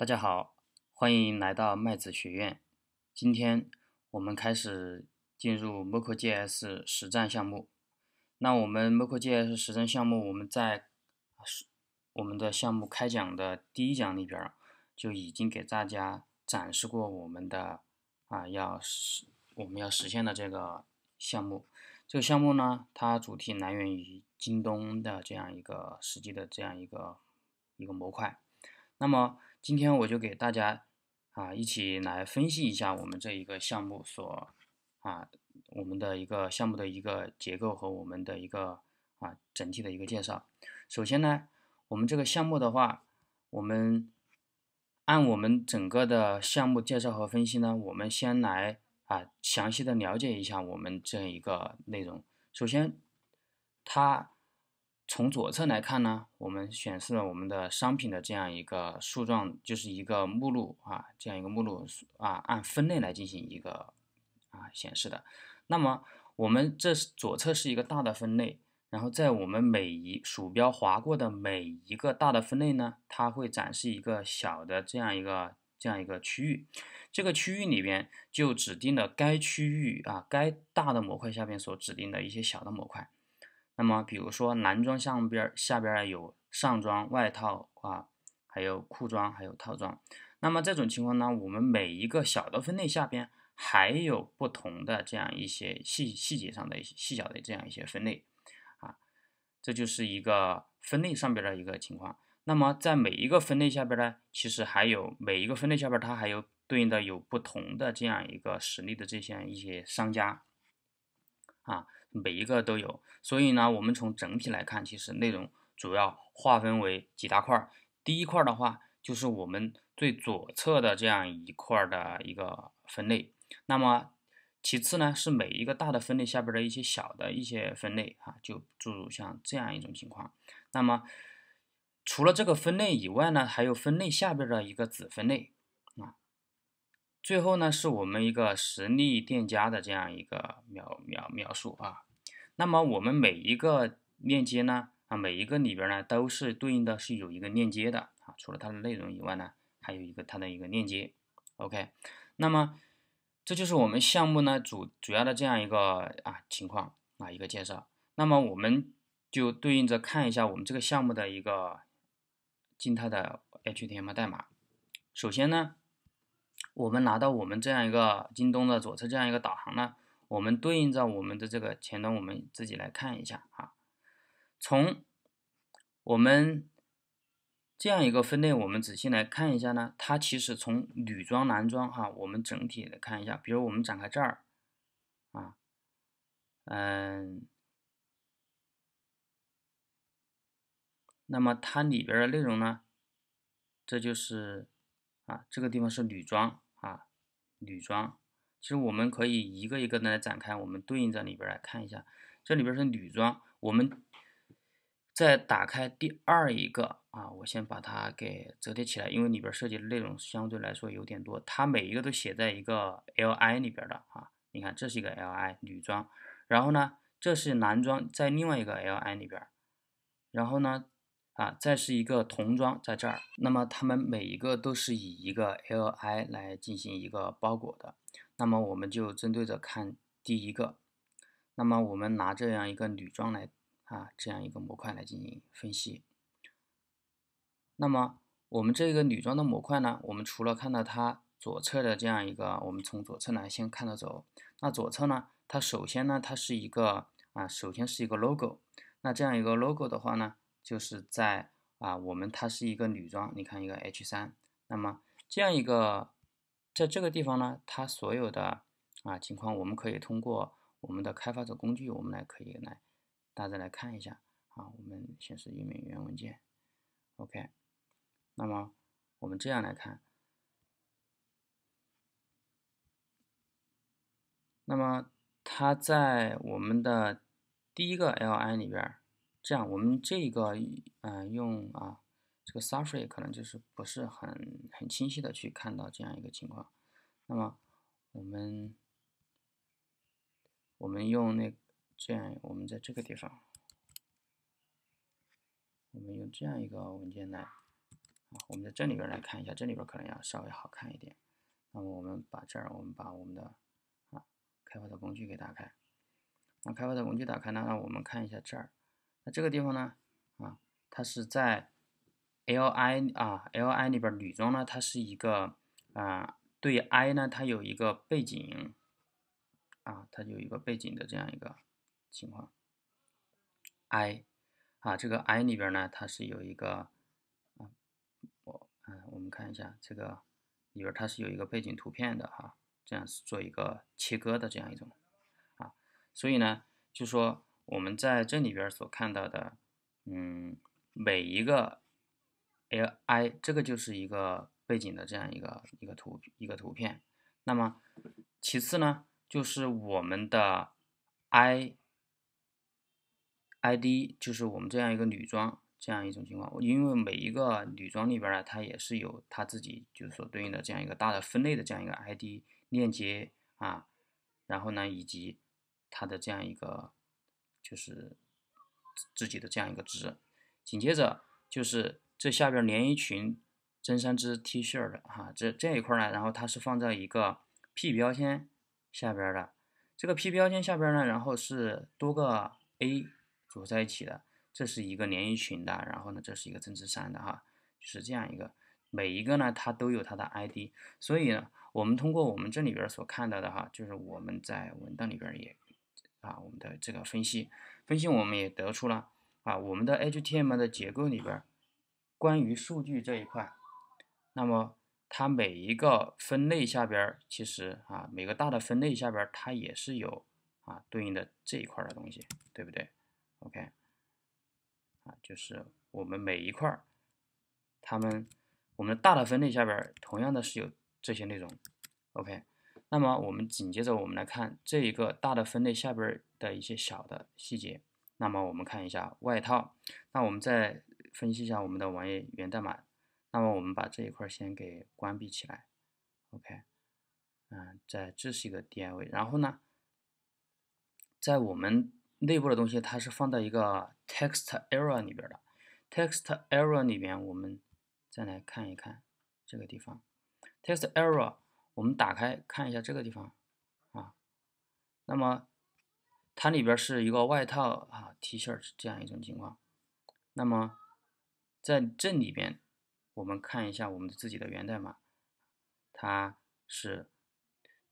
大家好，欢迎来到麦子学院。今天我们开始进入 m o c o JS 实战项目。那我们 m o c o JS 实战项目，我们在我们的项目开讲的第一讲里边就已经给大家展示过我们的啊要实我们要实现的这个项目。这个项目呢，它主题来源于京东的这样一个实际的这样一个一个模块。那么今天我就给大家啊一起来分析一下我们这一个项目所啊我们的一个项目的一个结构和我们的一个啊整体的一个介绍。首先呢，我们这个项目的话，我们按我们整个的项目介绍和分析呢，我们先来啊详细的了解一下我们这一个内容。首先，它。从左侧来看呢，我们显示了我们的商品的这样一个树状，就是一个目录啊，这样一个目录啊，按分类来进行一个啊显示的。那么我们这左侧是一个大的分类，然后在我们每一鼠标划过的每一个大的分类呢，它会展示一个小的这样一个这样一个区域，这个区域里边就指定了该区域啊该大的模块下面所指定的一些小的模块。那么，比如说男装上边下边有上装、外套啊，还有裤装，还有套装。那么这种情况呢，我们每一个小的分类下边还有不同的这样一些细细节上的一些细小的这样一些分类啊，这就是一个分类上边的一个情况。那么在每一个分类下边呢，其实还有每一个分类下边它还有对应的有不同的这样一个实力的这些一些商家啊。每一个都有，所以呢，我们从整体来看，其实内容主要划分为几大块儿。第一块儿的话，就是我们最左侧的这样一块儿的一个分类。那么，其次呢，是每一个大的分类下边的一些小的一些分类啊，就诸如像这样一种情况。那么，除了这个分类以外呢，还有分类下边的一个子分类。最后呢，是我们一个实力店家的这样一个描描描述啊。那么我们每一个链接呢，啊每一个里边呢，都是对应的是有一个链接的啊。除了它的内容以外呢，还有一个它的一个链接。OK，那么这就是我们项目呢主主要的这样一个啊情况啊一个介绍。那么我们就对应着看一下我们这个项目的一个静态的 HTML 代码。首先呢。我们拿到我们这样一个京东的左侧这样一个导航呢，我们对应着我们的这个前端，我们自己来看一下啊。从我们这样一个分类，我们仔细来看一下呢，它其实从女装、男装哈，我们整体来看一下。比如我们展开这儿啊，嗯，那么它里边的内容呢，这就是啊，这个地方是女装。女装，其实我们可以一个一个的来展开，我们对应在里边来看一下。这里边是女装，我们再打开第二一个啊，我先把它给折叠起来，因为里边涉及的内容相对来说有点多，它每一个都写在一个 L I 里边的啊。你看，这是一个 L I 女装，然后呢，这是男装在另外一个 L I 里边，然后呢。啊，再是一个童装，在这儿。那么他们每一个都是以一个 L I 来进行一个包裹的。那么我们就针对着看第一个。那么我们拿这样一个女装来啊，这样一个模块来进行分析。那么我们这个女装的模块呢，我们除了看到它左侧的这样一个，我们从左侧呢先看到走。那左侧呢，它首先呢，它是一个啊，首先是一个 logo。那这样一个 logo 的话呢？就是在啊，我们它是一个女装，你看一个 H 三，那么这样一个，在这个地方呢，它所有的啊情况，我们可以通过我们的开发者工具，我们来可以来，大家来看一下啊，我们显示页面原文件，OK，那么我们这样来看，那么它在我们的第一个 LI 里边。这样，我们这个嗯，用啊，这个 s u f f a r e 可能就是不是很很清晰的去看到这样一个情况。那么，我们我们用那这样，我们在这个地方，我们用这样一个文件来啊，我们在这里边来看一下，这里边可能要稍微好看一点。那么，我们把这儿，我们把我们的啊开发的工具给打开。那开发的工具打开呢，那我们看一下这儿。这个地方呢，啊，它是在，L I 啊 L I 里边女装呢，它是一个啊对 I 呢，它有一个背景，啊，它有一个背景的这样一个情况，I，啊这个 I 里边呢，它是有一个，我嗯我们看一下这个里边它是有一个背景图片的哈，这样是做一个切割的这样一种，啊，所以呢就说。我们在这里边儿所看到的，嗯，每一个，li 这个就是一个背景的这样一个一个图一个图片。那么其次呢，就是我们的 i，id 就是我们这样一个女装这样一种情况。因为每一个女装里边呢，它也是有它自己就是所对应的这样一个大的分类的这样一个 id 链接啊，然后呢以及它的这样一个。就是自己的这样一个值，紧接着就是这下边连衣裙、针织衫、织 T 恤的哈，这这一块呢，然后它是放在一个 P 标签下边的，这个 P 标签下边呢，然后是多个 A 组合在一起的，这是一个连衣裙的，然后呢这是一个针织衫的哈，就是这样一个，每一个呢它都有它的 ID，所以呢我们通过我们这里边所看到的哈，就是我们在文档里边也。啊，我们的这个分析，分析我们也得出了啊，我们的 HTML 的结构里边，关于数据这一块，那么它每一个分类下边，其实啊，每个大的分类下边，它也是有啊对应的这一块的东西，对不对？OK，啊，就是我们每一块，他们我们的大的分类下边，同样的是有这些内容，OK。那么我们紧接着我们来看这一个大的分类下边的一些小的细节。那么我们看一下外套。那我们再分析一下我们的网页源代码。那么我们把这一块先给关闭起来。OK，嗯，在这是一个 DIV。然后呢，在我们内部的东西它是放在一个 text error 里边的。text error 里边我们再来看一看这个地方。text error。我们打开看一下这个地方啊，那么它里边是一个外套啊，T 恤这样一种情况。那么在这里边，我们看一下我们自己的源代码，它是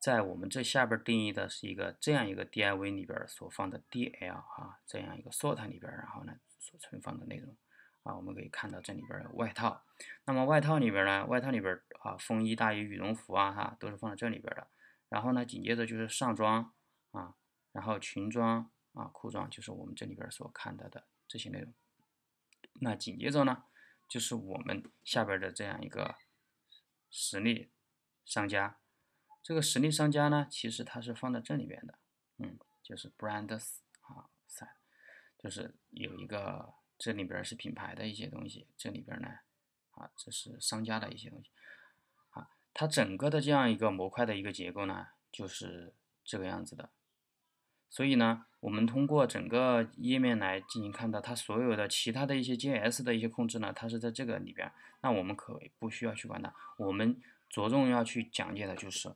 在我们这下边定义的是一个这样一个 DIV 里边所放的 DL 啊，这样一个 sort 里边，然后呢所存放的内容。啊，我们可以看到这里边的外套，那么外套里边呢？外套里边啊，风衣、大衣、羽绒服啊，哈，都是放在这里边的。然后呢，紧接着就是上装啊，然后裙装啊，裤装，就是我们这里边所看到的这些内容。那紧接着呢，就是我们下边的这样一个实力商家。这个实力商家呢，其实它是放在这里边的，嗯，就是 brands 啊，就是有一个。这里边是品牌的一些东西，这里边呢，啊，这是商家的一些东西，啊，它整个的这样一个模块的一个结构呢，就是这个样子的。所以呢，我们通过整个页面来进行看到，它所有的其他的一些 JS 的一些控制呢，它是在这个里边，那我们可不需要去管它，我们着重要去讲解的就是。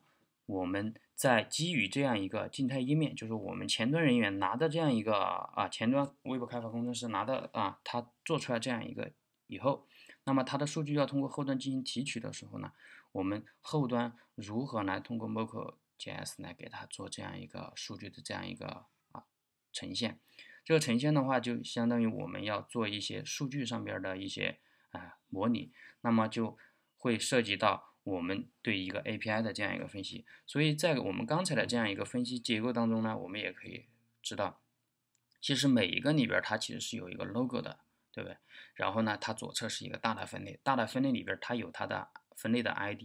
我们在基于这样一个静态页面，就是我们前端人员拿的这样一个啊，前端微博开发工程师拿的啊，他做出来这样一个以后，那么它的数据要通过后端进行提取的时候呢，我们后端如何来通过 m o c o JS 来给它做这样一个数据的这样一个啊呈现？这个呈现的话，就相当于我们要做一些数据上边的一些啊模拟，那么就会涉及到。我们对一个 API 的这样一个分析，所以在我们刚才的这样一个分析结构当中呢，我们也可以知道，其实每一个里边它其实是有一个 logo 的，对不对？然后呢，它左侧是一个大的分类，大的分类里边它有它的分类的 ID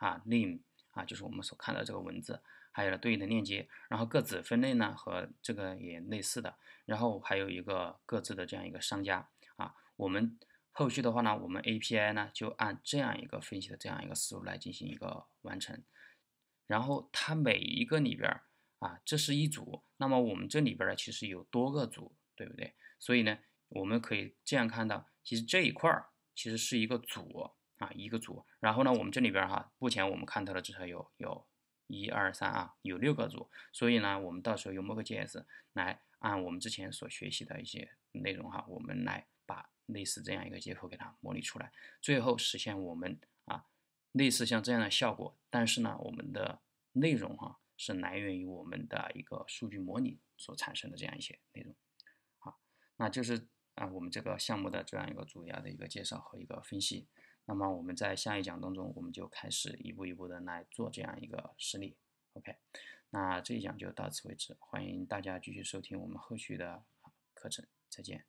啊、name 啊，就是我们所看到这个文字，还有对应的链接，然后各自分类呢和这个也类似的，然后还有一个各自的这样一个商家啊，我们。后续的话呢，我们 API 呢就按这样一个分析的这样一个思路来进行一个完成。然后它每一个里边啊，这是一组，那么我们这里边呢其实有多个组，对不对？所以呢，我们可以这样看到，其实这一块儿其实是一个组啊，一个组。然后呢，我们这里边哈，目前我们看到的至少有有一二三啊，有六个组。所以呢，我们到时候用某个 JS 来按我们之前所学习的一些内容哈，我们来。类似这样一个接口给它模拟出来，最后实现我们啊类似像这样的效果，但是呢，我们的内容哈是来源于我们的一个数据模拟所产生的这样一些内容，好，那就是啊我们这个项目的这样一个主要的一个介绍和一个分析。那么我们在下一讲当中，我们就开始一步一步的来做这样一个实例。OK，那这一讲就到此为止，欢迎大家继续收听我们后续的课程，再见。